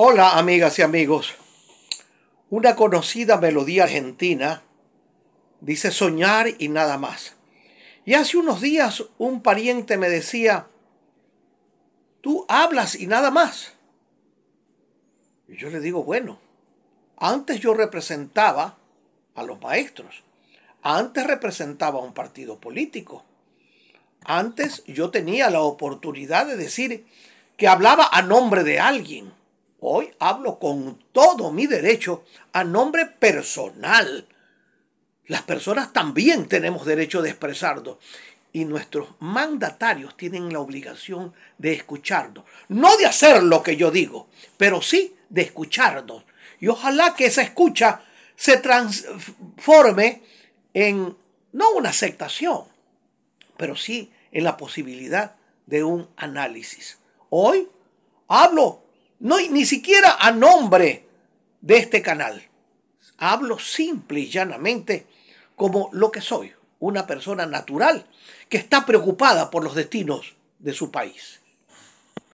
Hola amigas y amigos. Una conocida melodía argentina dice soñar y nada más. Y hace unos días un pariente me decía, tú hablas y nada más. Y yo le digo, bueno, antes yo representaba a los maestros, antes representaba a un partido político, antes yo tenía la oportunidad de decir que hablaba a nombre de alguien Hoy hablo con todo mi derecho a nombre personal. Las personas también tenemos derecho de expresarnos y nuestros mandatarios tienen la obligación de escucharnos. No de hacer lo que yo digo, pero sí de escucharnos. Y ojalá que esa escucha se transforme en, no una aceptación, pero sí en la posibilidad de un análisis. Hoy hablo no, ni siquiera a nombre de este canal. Hablo simple y llanamente como lo que soy, una persona natural que está preocupada por los destinos de su país.